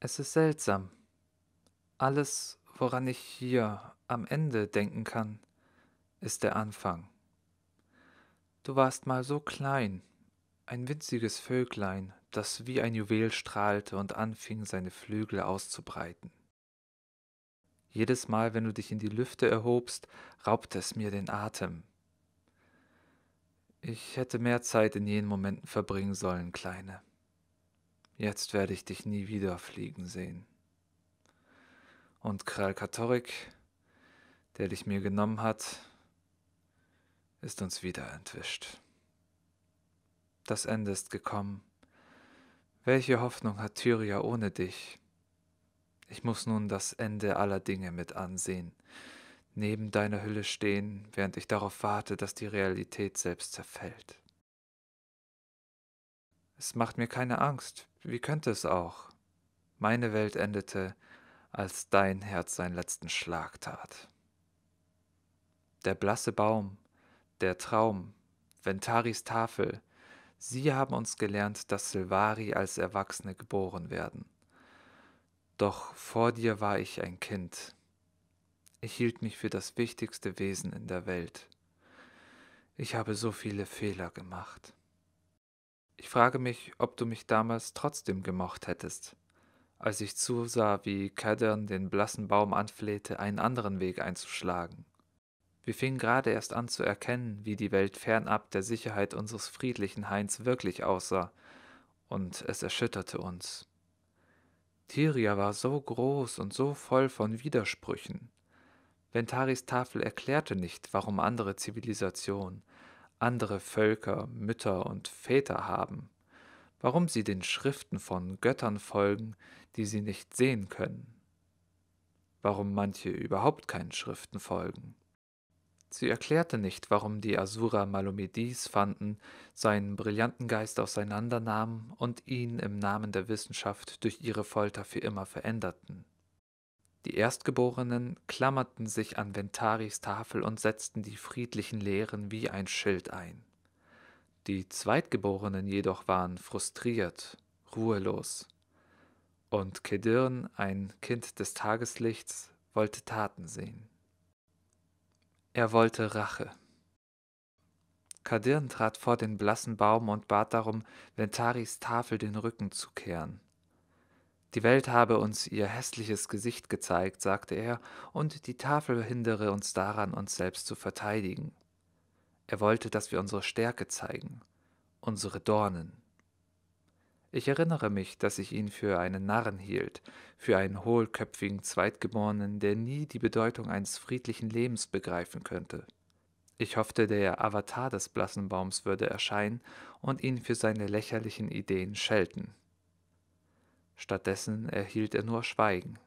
Es ist seltsam. Alles, woran ich hier am Ende denken kann, ist der Anfang. Du warst mal so klein, ein winziges Vöglein, das wie ein Juwel strahlte und anfing, seine Flügel auszubreiten. Jedes Mal, wenn du dich in die Lüfte erhobst, raubte es mir den Atem. Ich hätte mehr Zeit in jenen Momenten verbringen sollen, Kleine. Jetzt werde ich dich nie wieder fliegen sehen. Und Kralkatorik, der dich mir genommen hat, ist uns wieder entwischt. Das Ende ist gekommen. Welche Hoffnung hat Tyria ohne dich? Ich muss nun das Ende aller Dinge mit ansehen, neben deiner Hülle stehen, während ich darauf warte, dass die Realität selbst zerfällt. Es macht mir keine Angst. Wie könnte es auch? Meine Welt endete, als dein Herz seinen letzten Schlag tat. Der blasse Baum, der Traum, Ventaris Tafel, sie haben uns gelernt, dass Silvari als Erwachsene geboren werden. Doch vor dir war ich ein Kind. Ich hielt mich für das wichtigste Wesen in der Welt. Ich habe so viele Fehler gemacht. Ich frage mich, ob du mich damals trotzdem gemocht hättest, als ich zusah, wie Kadern den blassen Baum anflehte, einen anderen Weg einzuschlagen. Wir fingen gerade erst an zu erkennen, wie die Welt fernab der Sicherheit unseres friedlichen Hains wirklich aussah, und es erschütterte uns. Tyria war so groß und so voll von Widersprüchen. Ventaris Tafel erklärte nicht, warum andere Zivilisationen, andere Völker Mütter und Väter haben, warum sie den Schriften von Göttern folgen, die sie nicht sehen können, warum manche überhaupt keinen Schriften folgen. Sie erklärte nicht, warum die Asura Malomedis fanden, seinen brillanten Geist auseinandernahmen und ihn im Namen der Wissenschaft durch ihre Folter für immer veränderten. Die Erstgeborenen klammerten sich an Ventaris Tafel und setzten die friedlichen Lehren wie ein Schild ein. Die Zweitgeborenen jedoch waren frustriert, ruhelos. Und Kedirn, ein Kind des Tageslichts, wollte Taten sehen. Er wollte Rache. Kadirn trat vor den blassen Baum und bat darum, Ventaris Tafel den Rücken zu kehren. Die Welt habe uns ihr hässliches Gesicht gezeigt, sagte er, und die Tafel hindere uns daran, uns selbst zu verteidigen. Er wollte, dass wir unsere Stärke zeigen, unsere Dornen. Ich erinnere mich, dass ich ihn für einen Narren hielt, für einen hohlköpfigen Zweitgeborenen, der nie die Bedeutung eines friedlichen Lebens begreifen könnte. Ich hoffte, der Avatar des blassen Baums würde erscheinen und ihn für seine lächerlichen Ideen schelten. Stattdessen erhielt er nur Schweigen.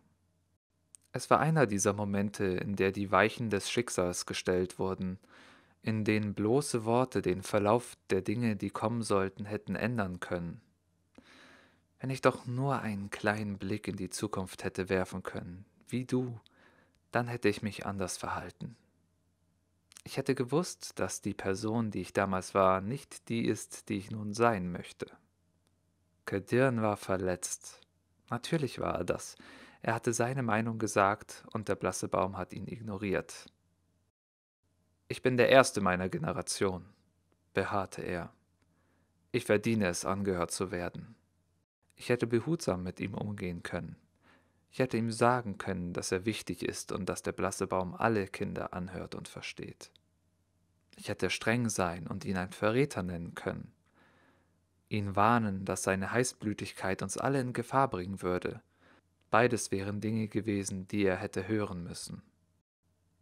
Es war einer dieser Momente, in der die Weichen des Schicksals gestellt wurden, in denen bloße Worte den Verlauf der Dinge, die kommen sollten, hätten ändern können. Wenn ich doch nur einen kleinen Blick in die Zukunft hätte werfen können, wie du, dann hätte ich mich anders verhalten. Ich hätte gewusst, dass die Person, die ich damals war, nicht die ist, die ich nun sein möchte. Kedirn war verletzt, Natürlich war er das. Er hatte seine Meinung gesagt und der blasse Baum hat ihn ignoriert. Ich bin der Erste meiner Generation, beharrte er. Ich verdiene es, angehört zu werden. Ich hätte behutsam mit ihm umgehen können. Ich hätte ihm sagen können, dass er wichtig ist und dass der blasse Baum alle Kinder anhört und versteht. Ich hätte streng sein und ihn ein Verräter nennen können ihn warnen, dass seine Heißblütigkeit uns alle in Gefahr bringen würde. Beides wären Dinge gewesen, die er hätte hören müssen.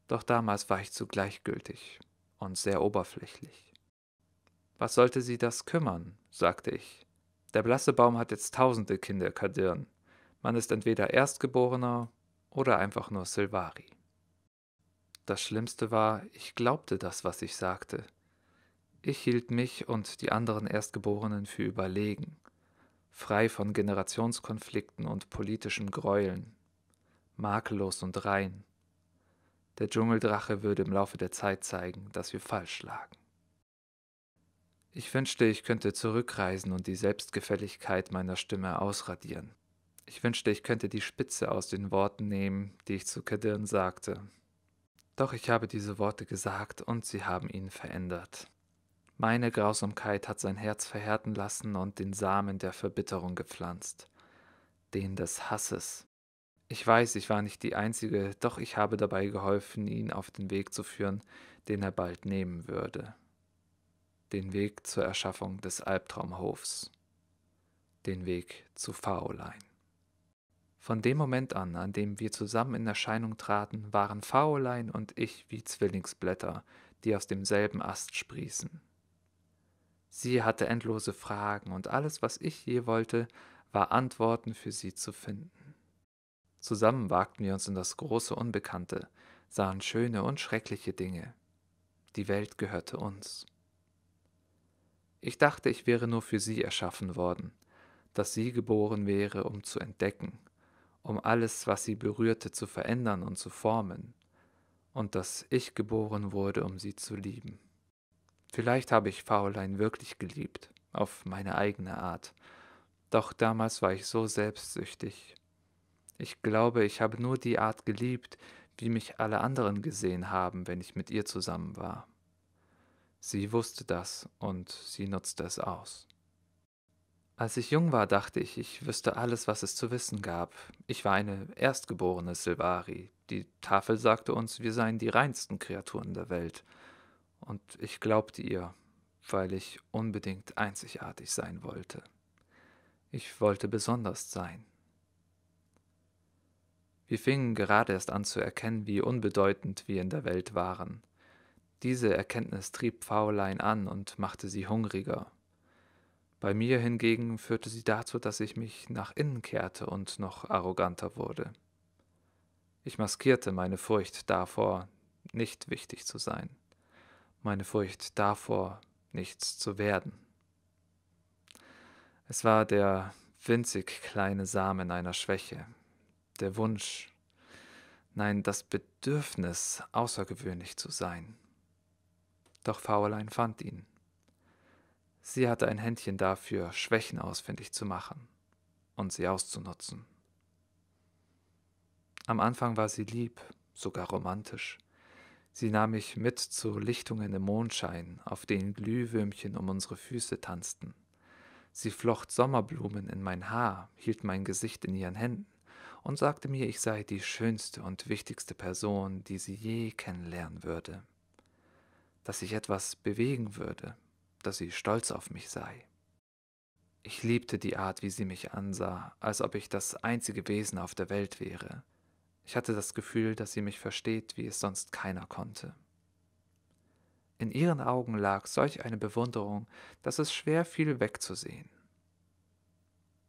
Doch damals war ich zu gleichgültig und sehr oberflächlich. Was sollte sie das kümmern, sagte ich. Der blasse Baum hat jetzt tausende Kinder, Kadirn. Man ist entweder Erstgeborener oder einfach nur Silvari. Das Schlimmste war, ich glaubte das, was ich sagte. Ich hielt mich und die anderen Erstgeborenen für überlegen, frei von Generationskonflikten und politischen Gräueln, makellos und rein. Der Dschungeldrache würde im Laufe der Zeit zeigen, dass wir falsch lagen. Ich wünschte, ich könnte zurückreisen und die Selbstgefälligkeit meiner Stimme ausradieren. Ich wünschte, ich könnte die Spitze aus den Worten nehmen, die ich zu Kadirn sagte. Doch ich habe diese Worte gesagt und sie haben ihn verändert. Meine Grausamkeit hat sein Herz verhärten lassen und den Samen der Verbitterung gepflanzt, den des Hasses. Ich weiß, ich war nicht die Einzige, doch ich habe dabei geholfen, ihn auf den Weg zu führen, den er bald nehmen würde. Den Weg zur Erschaffung des Albtraumhofs. Den Weg zu Faulein. Von dem Moment an, an dem wir zusammen in Erscheinung traten, waren Faulein und ich wie Zwillingsblätter, die aus demselben Ast sprießen. Sie hatte endlose Fragen, und alles, was ich je wollte, war Antworten für sie zu finden. Zusammen wagten wir uns in das große Unbekannte, sahen schöne und schreckliche Dinge. Die Welt gehörte uns. Ich dachte, ich wäre nur für sie erschaffen worden, dass sie geboren wäre, um zu entdecken, um alles, was sie berührte, zu verändern und zu formen, und dass ich geboren wurde, um sie zu lieben. Vielleicht habe ich Fräulein wirklich geliebt, auf meine eigene Art. Doch damals war ich so selbstsüchtig. Ich glaube, ich habe nur die Art geliebt, wie mich alle anderen gesehen haben, wenn ich mit ihr zusammen war. Sie wusste das und sie nutzte es aus. Als ich jung war, dachte ich, ich wüsste alles, was es zu wissen gab. Ich war eine erstgeborene Silvari. Die Tafel sagte uns, wir seien die reinsten Kreaturen der Welt – und ich glaubte ihr, weil ich unbedingt einzigartig sein wollte. Ich wollte besonders sein. Wir fingen gerade erst an zu erkennen, wie unbedeutend wir in der Welt waren. Diese Erkenntnis trieb Faulein an und machte sie hungriger. Bei mir hingegen führte sie dazu, dass ich mich nach innen kehrte und noch arroganter wurde. Ich maskierte meine Furcht davor, nicht wichtig zu sein meine Furcht davor, nichts zu werden. Es war der winzig kleine Samen einer Schwäche, der Wunsch, nein, das Bedürfnis, außergewöhnlich zu sein. Doch Faulein fand ihn. Sie hatte ein Händchen dafür, Schwächen ausfindig zu machen und sie auszunutzen. Am Anfang war sie lieb, sogar romantisch, Sie nahm mich mit zu Lichtungen im Mondschein, auf denen Glühwürmchen um unsere Füße tanzten. Sie flocht Sommerblumen in mein Haar, hielt mein Gesicht in ihren Händen und sagte mir, ich sei die schönste und wichtigste Person, die sie je kennenlernen würde. Dass ich etwas bewegen würde, dass sie stolz auf mich sei. Ich liebte die Art, wie sie mich ansah, als ob ich das einzige Wesen auf der Welt wäre. Ich hatte das Gefühl, dass sie mich versteht, wie es sonst keiner konnte. In ihren Augen lag solch eine Bewunderung, dass es schwer fiel wegzusehen.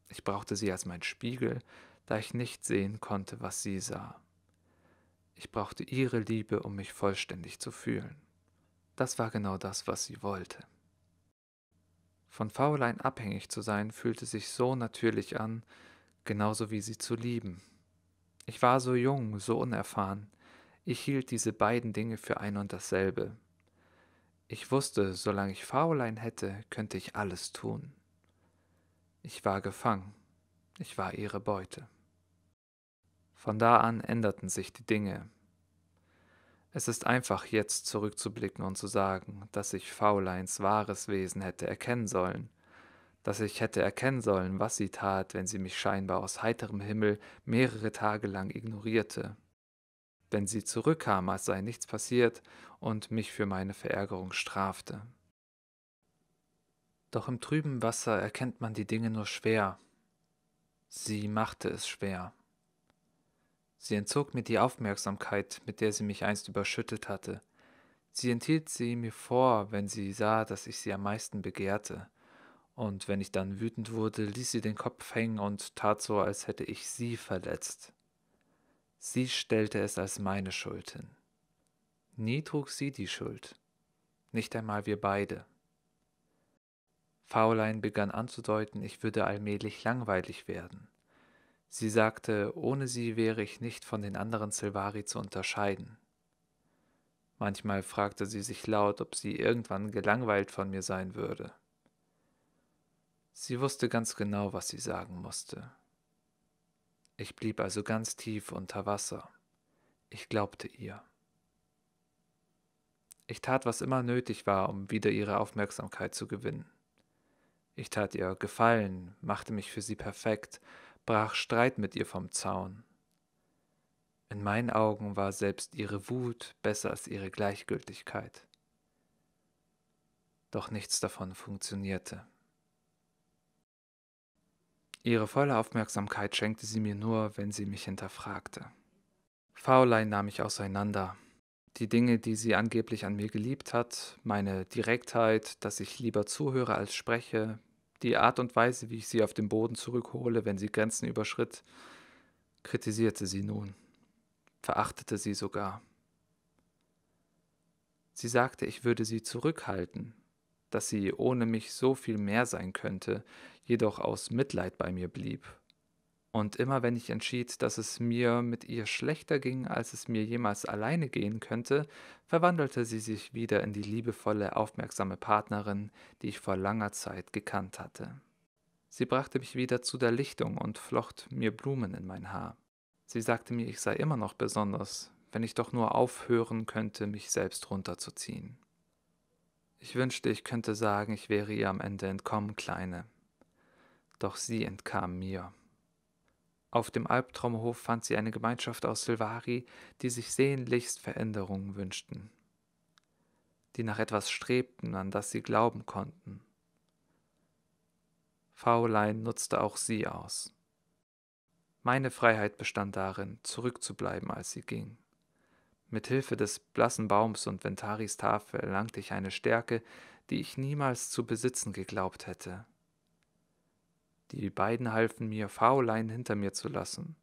Ich brauchte sie als mein Spiegel, da ich nicht sehen konnte, was sie sah. Ich brauchte ihre Liebe, um mich vollständig zu fühlen. Das war genau das, was sie wollte. Von Faulein abhängig zu sein, fühlte sich so natürlich an, genauso wie sie zu lieben, ich war so jung, so unerfahren. Ich hielt diese beiden Dinge für ein und dasselbe. Ich wusste, solange ich Faulein hätte, könnte ich alles tun. Ich war gefangen. Ich war ihre Beute. Von da an änderten sich die Dinge. Es ist einfach, jetzt zurückzublicken und zu sagen, dass ich Fauleins wahres Wesen hätte erkennen sollen – dass ich hätte erkennen sollen, was sie tat, wenn sie mich scheinbar aus heiterem Himmel mehrere Tage lang ignorierte. Wenn sie zurückkam, als sei nichts passiert und mich für meine Verärgerung strafte. Doch im trüben Wasser erkennt man die Dinge nur schwer. Sie machte es schwer. Sie entzog mir die Aufmerksamkeit, mit der sie mich einst überschüttet hatte. Sie enthielt sie mir vor, wenn sie sah, dass ich sie am meisten begehrte und wenn ich dann wütend wurde, ließ sie den Kopf hängen und tat so, als hätte ich sie verletzt. Sie stellte es als meine Schuld hin. Nie trug sie die Schuld, nicht einmal wir beide. Faulein begann anzudeuten, ich würde allmählich langweilig werden. Sie sagte, ohne sie wäre ich nicht von den anderen Silvari zu unterscheiden. Manchmal fragte sie sich laut, ob sie irgendwann gelangweilt von mir sein würde. Sie wusste ganz genau, was sie sagen musste. Ich blieb also ganz tief unter Wasser. Ich glaubte ihr. Ich tat, was immer nötig war, um wieder ihre Aufmerksamkeit zu gewinnen. Ich tat ihr Gefallen, machte mich für sie perfekt, brach Streit mit ihr vom Zaun. In meinen Augen war selbst ihre Wut besser als ihre Gleichgültigkeit. Doch nichts davon funktionierte. Ihre volle Aufmerksamkeit schenkte sie mir nur, wenn sie mich hinterfragte. Faulein nahm ich auseinander. Die Dinge, die sie angeblich an mir geliebt hat, meine Direktheit, dass ich lieber zuhöre als spreche, die Art und Weise, wie ich sie auf den Boden zurückhole, wenn sie Grenzen überschritt, kritisierte sie nun, verachtete sie sogar. Sie sagte, ich würde sie zurückhalten, dass sie ohne mich so viel mehr sein könnte, jedoch aus Mitleid bei mir blieb. Und immer wenn ich entschied, dass es mir mit ihr schlechter ging, als es mir jemals alleine gehen könnte, verwandelte sie sich wieder in die liebevolle, aufmerksame Partnerin, die ich vor langer Zeit gekannt hatte. Sie brachte mich wieder zu der Lichtung und flocht mir Blumen in mein Haar. Sie sagte mir, ich sei immer noch besonders, wenn ich doch nur aufhören könnte, mich selbst runterzuziehen. Ich wünschte, ich könnte sagen, ich wäre ihr am Ende entkommen, Kleine. Doch sie entkam mir. Auf dem Albtraumhof fand sie eine Gemeinschaft aus Silvari, die sich sehnlichst Veränderungen wünschten, die nach etwas strebten, an das sie glauben konnten. Faulein nutzte auch sie aus. Meine Freiheit bestand darin, zurückzubleiben, als sie ging. Mithilfe des blassen Baums und Ventaris Tafel erlangte ich eine Stärke, die ich niemals zu besitzen geglaubt hätte. Die beiden halfen mir, Faulein hinter mir zu lassen.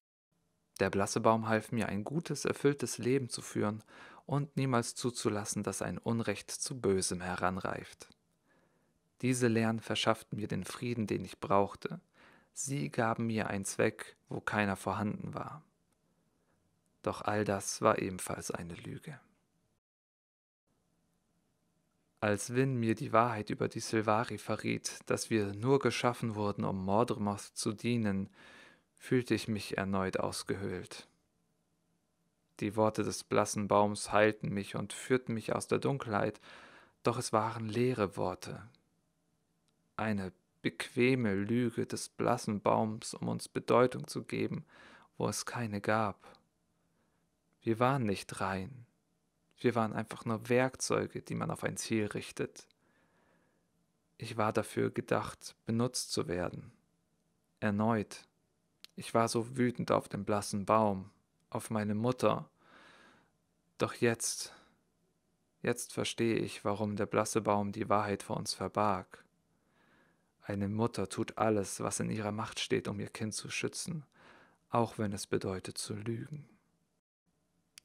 Der blasse Baum half mir, ein gutes, erfülltes Leben zu führen und niemals zuzulassen, dass ein Unrecht zu Bösem heranreift. Diese Lehren verschafften mir den Frieden, den ich brauchte. Sie gaben mir einen Zweck, wo keiner vorhanden war. Doch all das war ebenfalls eine Lüge. Als Win mir die Wahrheit über die Silvari verriet, dass wir nur geschaffen wurden, um Mordremoth zu dienen, fühlte ich mich erneut ausgehöhlt. Die Worte des blassen Baums heilten mich und führten mich aus der Dunkelheit, doch es waren leere Worte. Eine bequeme Lüge des blassen Baums, um uns Bedeutung zu geben, wo es keine gab. Wir waren nicht rein. Wir waren einfach nur Werkzeuge, die man auf ein Ziel richtet. Ich war dafür gedacht, benutzt zu werden. Erneut. Ich war so wütend auf den blassen Baum, auf meine Mutter. Doch jetzt, jetzt verstehe ich, warum der blasse Baum die Wahrheit vor uns verbarg. Eine Mutter tut alles, was in ihrer Macht steht, um ihr Kind zu schützen, auch wenn es bedeutet zu lügen.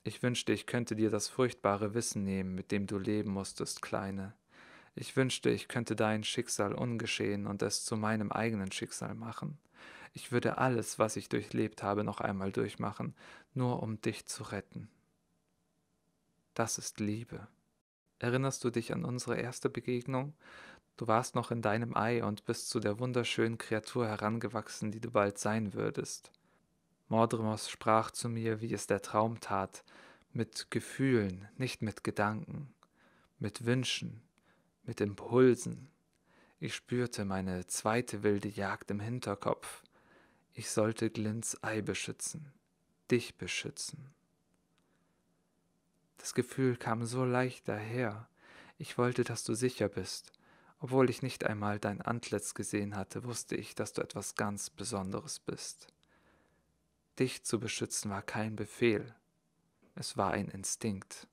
Ich wünschte, ich könnte dir das furchtbare Wissen nehmen, mit dem du leben musstest, Kleine. Ich wünschte, ich könnte dein Schicksal ungeschehen und es zu meinem eigenen Schicksal machen. Ich würde alles, was ich durchlebt habe, noch einmal durchmachen, nur um dich zu retten. Das ist Liebe. Erinnerst du dich an unsere erste Begegnung? Du warst noch in deinem Ei und bist zu der wunderschönen Kreatur herangewachsen, die du bald sein würdest. Mordremos sprach zu mir, wie es der Traum tat, mit Gefühlen, nicht mit Gedanken, mit Wünschen, mit Impulsen. Ich spürte meine zweite wilde Jagd im Hinterkopf. Ich sollte Glints Ei beschützen, dich beschützen. Das Gefühl kam so leicht daher. Ich wollte, dass du sicher bist. Obwohl ich nicht einmal dein Antlitz gesehen hatte, wusste ich, dass du etwas ganz Besonderes bist. Dich zu beschützen war kein Befehl, es war ein Instinkt.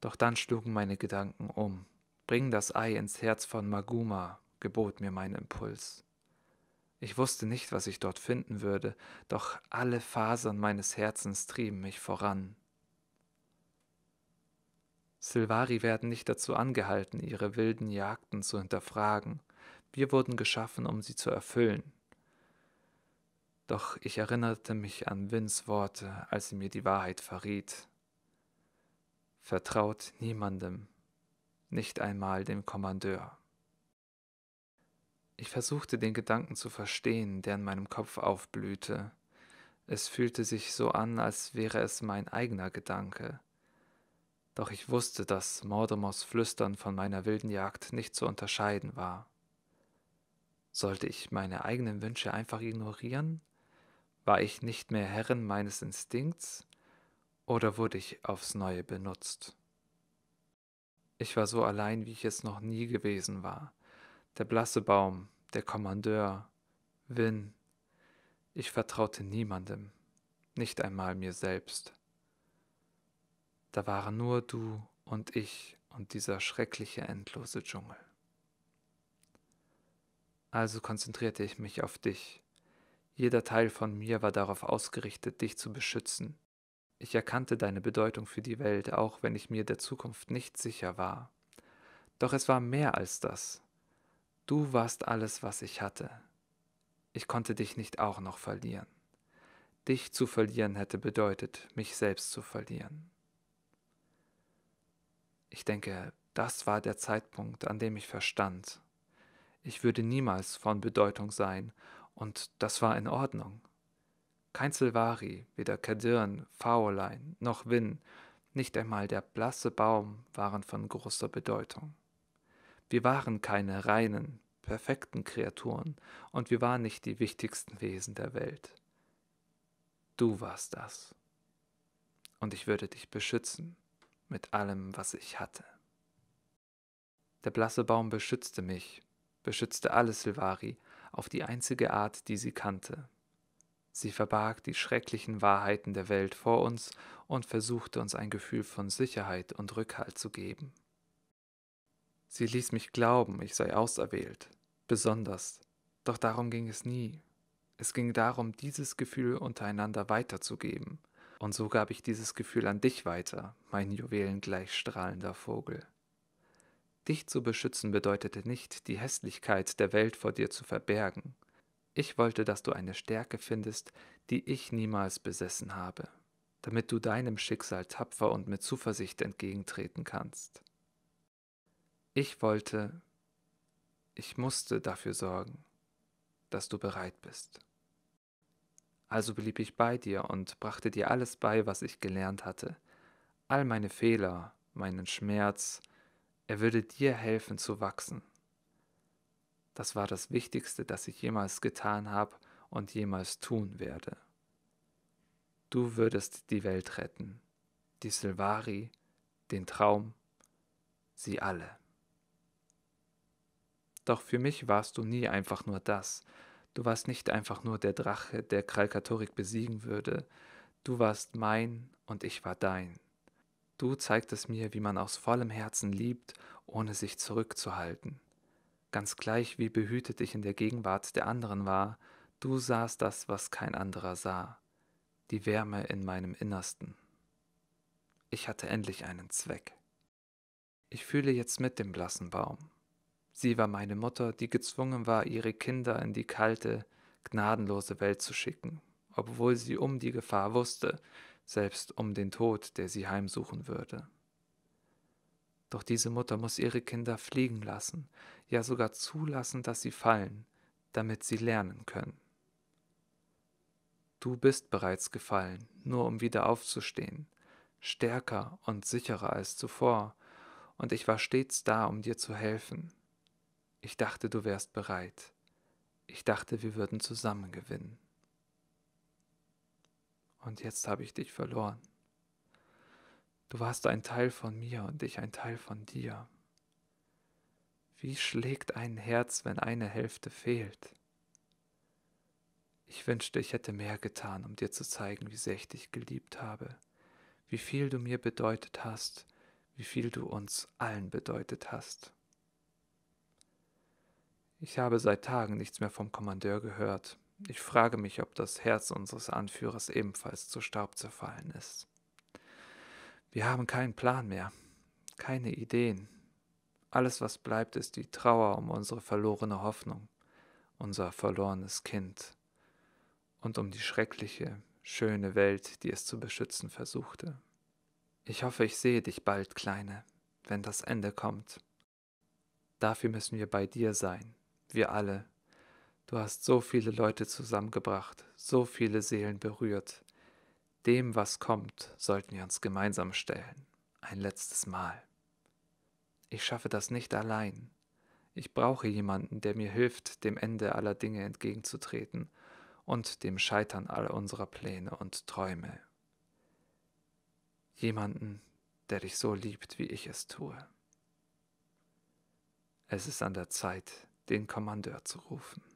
Doch dann schlugen meine Gedanken um. Bring das Ei ins Herz von Maguma, gebot mir mein Impuls. Ich wusste nicht, was ich dort finden würde, doch alle Fasern meines Herzens trieben mich voran. Silvari werden nicht dazu angehalten, ihre wilden Jagden zu hinterfragen. Wir wurden geschaffen, um sie zu erfüllen. Doch ich erinnerte mich an Vins Worte, als sie mir die Wahrheit verriet. Vertraut niemandem, nicht einmal dem Kommandeur. Ich versuchte den Gedanken zu verstehen, der in meinem Kopf aufblühte. Es fühlte sich so an, als wäre es mein eigener Gedanke. Doch ich wusste, dass Mordemos Flüstern von meiner wilden Jagd nicht zu unterscheiden war. Sollte ich meine eigenen Wünsche einfach ignorieren? War ich nicht mehr Herrin meines Instinkts oder wurde ich aufs neue benutzt? Ich war so allein, wie ich es noch nie gewesen war. Der blasse Baum, der Kommandeur, Win. Ich vertraute niemandem, nicht einmal mir selbst. Da waren nur du und ich und dieser schreckliche endlose Dschungel. Also konzentrierte ich mich auf dich jeder Teil von mir war darauf ausgerichtet, dich zu beschützen. Ich erkannte deine Bedeutung für die Welt, auch wenn ich mir der Zukunft nicht sicher war. Doch es war mehr als das. Du warst alles, was ich hatte. Ich konnte dich nicht auch noch verlieren. Dich zu verlieren hätte bedeutet, mich selbst zu verlieren. Ich denke, das war der Zeitpunkt, an dem ich verstand. Ich würde niemals von Bedeutung sein und das war in Ordnung. Kein Silvari, weder Kadirn, Faolein noch Win, nicht einmal der blasse Baum waren von großer Bedeutung. Wir waren keine reinen, perfekten Kreaturen und wir waren nicht die wichtigsten Wesen der Welt. Du warst das. Und ich würde dich beschützen mit allem, was ich hatte. Der blasse Baum beschützte mich, beschützte alle Silvari, auf die einzige Art, die sie kannte. Sie verbarg die schrecklichen Wahrheiten der Welt vor uns und versuchte uns ein Gefühl von Sicherheit und Rückhalt zu geben. Sie ließ mich glauben, ich sei auserwählt, besonders, doch darum ging es nie. Es ging darum, dieses Gefühl untereinander weiterzugeben, und so gab ich dieses Gefühl an dich weiter, mein juwelengleich strahlender Vogel. Dich zu beschützen bedeutete nicht, die Hässlichkeit der Welt vor dir zu verbergen. Ich wollte, dass du eine Stärke findest, die ich niemals besessen habe, damit du deinem Schicksal tapfer und mit Zuversicht entgegentreten kannst. Ich wollte, ich musste dafür sorgen, dass du bereit bist. Also blieb ich bei dir und brachte dir alles bei, was ich gelernt hatte, all meine Fehler, meinen Schmerz, er würde dir helfen zu wachsen. Das war das Wichtigste, das ich jemals getan habe und jemals tun werde. Du würdest die Welt retten, die Silvari, den Traum, sie alle. Doch für mich warst du nie einfach nur das. Du warst nicht einfach nur der Drache, der Kralkatorik besiegen würde. Du warst mein und ich war dein. Du zeigtest mir, wie man aus vollem Herzen liebt, ohne sich zurückzuhalten. Ganz gleich, wie behütet ich in der Gegenwart der anderen war, du sahst das, was kein anderer sah, die Wärme in meinem Innersten. Ich hatte endlich einen Zweck. Ich fühle jetzt mit dem blassen Baum. Sie war meine Mutter, die gezwungen war, ihre Kinder in die kalte, gnadenlose Welt zu schicken, obwohl sie um die Gefahr wusste, selbst um den Tod, der sie heimsuchen würde. Doch diese Mutter muss ihre Kinder fliegen lassen, ja sogar zulassen, dass sie fallen, damit sie lernen können. Du bist bereits gefallen, nur um wieder aufzustehen, stärker und sicherer als zuvor, und ich war stets da, um dir zu helfen. Ich dachte, du wärst bereit. Ich dachte, wir würden zusammen gewinnen und jetzt habe ich dich verloren. Du warst ein Teil von mir und ich ein Teil von dir. Wie schlägt ein Herz, wenn eine Hälfte fehlt? Ich wünschte, ich hätte mehr getan, um dir zu zeigen, wie sehr ich dich geliebt habe, wie viel du mir bedeutet hast, wie viel du uns allen bedeutet hast. Ich habe seit Tagen nichts mehr vom Kommandeur gehört, ich frage mich, ob das Herz unseres Anführers ebenfalls zu Staub zerfallen ist. Wir haben keinen Plan mehr, keine Ideen. Alles, was bleibt, ist die Trauer um unsere verlorene Hoffnung, unser verlorenes Kind und um die schreckliche, schöne Welt, die es zu beschützen versuchte. Ich hoffe, ich sehe dich bald, Kleine, wenn das Ende kommt. Dafür müssen wir bei dir sein, wir alle, Du hast so viele Leute zusammengebracht, so viele Seelen berührt. Dem, was kommt, sollten wir uns gemeinsam stellen. Ein letztes Mal. Ich schaffe das nicht allein. Ich brauche jemanden, der mir hilft, dem Ende aller Dinge entgegenzutreten und dem Scheitern all unserer Pläne und Träume. Jemanden, der dich so liebt, wie ich es tue. Es ist an der Zeit, den Kommandeur zu rufen.